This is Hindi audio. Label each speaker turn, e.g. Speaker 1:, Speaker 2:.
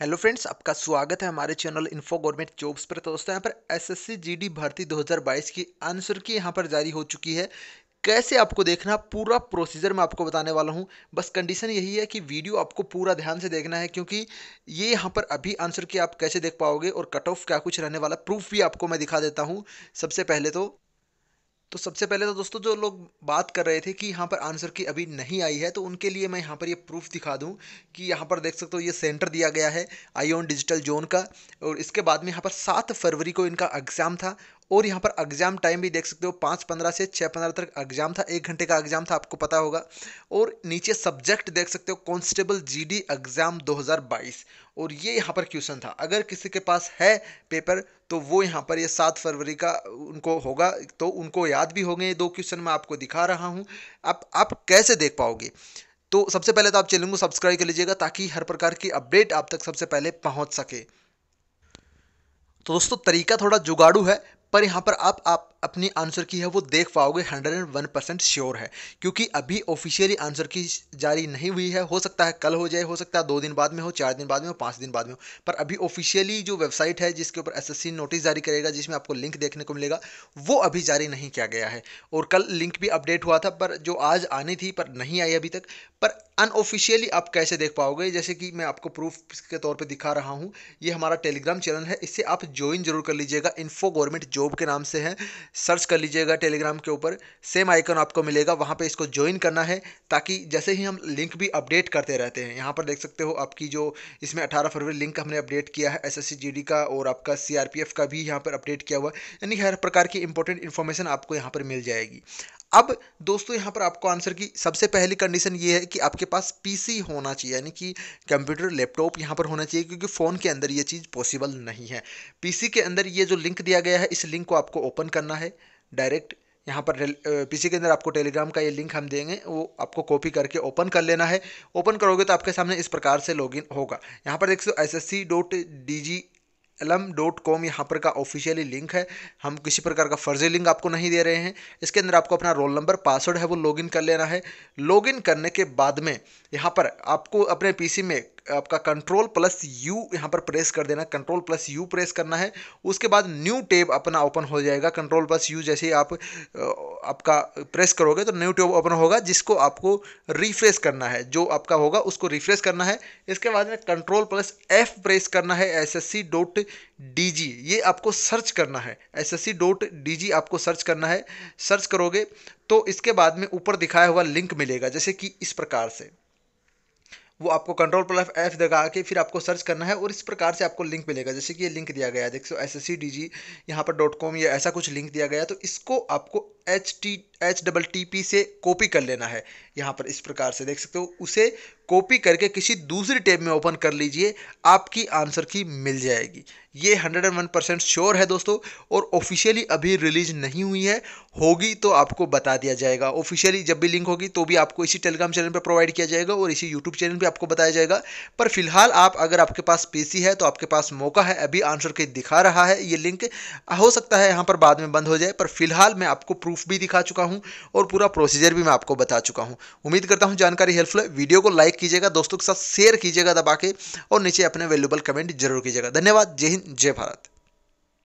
Speaker 1: हेलो फ्रेंड्स आपका स्वागत है हमारे चैनल इन्फो गवर्नमेंट जॉब्स पर तो दोस्तों यहाँ पर एसएससी जीडी भर्ती 2022 की आंसर की यहाँ पर जारी हो चुकी है कैसे आपको देखना पूरा प्रोसीजर मैं आपको बताने वाला हूँ बस कंडीशन यही है कि वीडियो आपको पूरा ध्यान से देखना है क्योंकि ये यहाँ पर अभी आंसर की आप कैसे देख पाओगे और कट ऑफ क्या कुछ रहने वाला प्रूफ भी आपको मैं दिखा देता हूँ सबसे पहले तो तो सबसे पहले तो दोस्तों जो लोग बात कर रहे थे कि यहाँ पर आंसर की अभी नहीं आई है तो उनके लिए मैं यहाँ पर ये प्रूफ दिखा दूँ कि यहाँ पर देख सकते हो ये सेंटर दिया गया है आई डिजिटल जोन का और इसके बाद में यहाँ पर सात फरवरी को इनका एग्ज़ाम था और यहाँ पर एग्ज़ाम टाइम भी देख सकते हो पाँच पंद्रह से छः पंद्रह तक एग्ज़ाम था एक घंटे का एग्ज़ाम था आपको पता होगा और नीचे सब्जेक्ट देख सकते हो कॉन्स्टेबल जीडी एग्ज़ाम 2022 और ये यहाँ पर क्वेश्चन था अगर किसी के पास है पेपर तो वो यहाँ पर ये सात फरवरी का उनको होगा तो उनको याद भी होंगे दो क्वेश्चन मैं आपको दिखा रहा हूँ आप, आप कैसे देख पाओगे तो सबसे पहले तो आप चैनल को सब्सक्राइब कर लीजिएगा ताकि हर प्रकार की अपडेट आप तक सबसे पहले पहुँच सके तो दोस्तों तरीका थोड़ा जुगाड़ू है पर यहाँ पर आप आप अपनी आंसर की है वो देख पाओगे hundred and one percent sure है क्योंकि अभी ऑफिशियली आंसर की जारी नहीं हुई है हो सकता है कल हो जाए हो सकता है दो दिन बाद में हो चार दिन बाद में हो पाँच दिन बाद में हो पर अभी ऑफिशियली जो वेबसाइट है जिसके ऊपर एस नोटिस जारी करेगा जिसमें आपको लिंक देखने को मिलेगा वो अभी जारी नहीं किया गया है और कल लिंक भी अपडेट हुआ था पर जो आज आनी थी पर नहीं आई अभी तक पर अनऑफिशियली आप कैसे देख पाओगे जैसे कि मैं आपको प्रूफ के तौर पे दिखा रहा हूँ ये हमारा टेलीग्राम चैनल है इससे आप ज्वाइन जरूर कर लीजिएगा इन्फो गवर्नमेंट जॉब के नाम से है सर्च कर लीजिएगा टेलीग्राम के ऊपर सेम आइकन आपको मिलेगा वहाँ पे इसको ज्वाइन करना है ताकि जैसे ही हम लिंक भी अपडेट करते रहते हैं यहाँ पर देख सकते हो आपकी जो इसमें 18 फरवरी लिंक हमने अपडेट किया है एसएससी जीडी का और आपका सीआरपीएफ का भी यहाँ पर अपडेट किया हुआ यानी हर प्रकार की इंपॉर्टेंट इन्फॉर्मेशन आपको यहाँ पर मिल जाएगी अब दोस्तों यहाँ पर आपको आंसर की सबसे पहली कंडीशन ये है कि आपके पास पीसी होना चाहिए यानी कि कंप्यूटर लैपटॉप यहाँ पर होना चाहिए क्योंकि फ़ोन के अंदर ये चीज़ पॉसिबल नहीं है पीसी के अंदर ये जो लिंक दिया गया है इस लिंक को आपको ओपन करना है डायरेक्ट यहाँ पर पीसी के अंदर आपको टेलीग्राम का ये लिंक हम देंगे वो आपको कॉपी करके ओपन कर लेना है ओपन करोगे तो आपके सामने इस प्रकार से लॉगिन होगा यहाँ पर देख so S S C dot D G एलम डॉट कॉम यहाँ पर का ऑफिशियली लिंक है हम किसी प्रकार का फर्जी लिंक आपको नहीं दे रहे हैं इसके अंदर आपको अपना रोल नंबर पासवर्ड है वो लॉगिन कर लेना है लॉगिन करने के बाद में यहाँ पर आपको अपने पीसी में आपका कंट्रोल प्लस यू यहाँ पर प्रेस कर देना कंट्रोल प्लस यू प्रेस करना है उसके बाद न्यू टेब अपना ओपन हो जाएगा कंट्रोल प्लस यू जैसे आप आपका प्रेस करोगे तो न्यू टेब ओपन होगा जिसको आपको रिफ्रेश करना है जो आपका होगा उसको रिफ्रेश करना है इसके बाद में कंट्रोल प्लस एफ प्रेस करना है S S C dot D G ये आपको सर्च करना है S S C dot D G आपको सर्च करना है सर्च करोगे तो इसके बाद में ऊपर दिखाया हुआ लिंक मिलेगा जैसे कि इस प्रकार से वो आपको कंट्रोल प्लस एफ दगा के फिर आपको सर्च करना है और इस प्रकार से आपको लिंक मिलेगा जैसे कि ये लिंक दिया गया है देखो S S C D G यहाँ पर डॉट कॉम या ऐसा कुछ लिंक दिया गया तो इसको आपको H T H double T P से कॉपी कर लेना है यहाँ पर इस प्रकार से देख सकते हो उसे कॉपी करके किसी दूसरी टैब में ओपन कर लीजिए आपकी आंसर की मिल जाएगी ये 101 परसेंट श्योर है दोस्तों और ऑफिशियली अभी रिलीज नहीं हुई है होगी तो आपको बता दिया जाएगा ऑफिशियली जब भी लिंक होगी तो भी आपको इसी टेलीग्राम चैनल पर प्रोवाइड किया जाएगा और इसी यूट्यूब चैनल पर आपको बताया जाएगा पर फिलहाल आप अगर आपके पास पी है तो आपके पास मौका है अभी आंसर के दिखा रहा है ये लिंक हो सकता है यहाँ पर बाद में बंद हो जाए पर फिलहाल मैं आपको प्रूफ प्रूफ भी दिखा चुका हूँ और पूरा प्रोसीजर भी मैं आपको बता चुका हूँ उम्मीद करता हूँ जानकारी हेल्पफुल है वीडियो को लाइक कीजिएगा दोस्तों के साथ शेयर कीजिएगा दबा के और नीचे अपने वैल्यूबल कमेंट जरूर कीजिएगा धन्यवाद जय हिंद जय भारत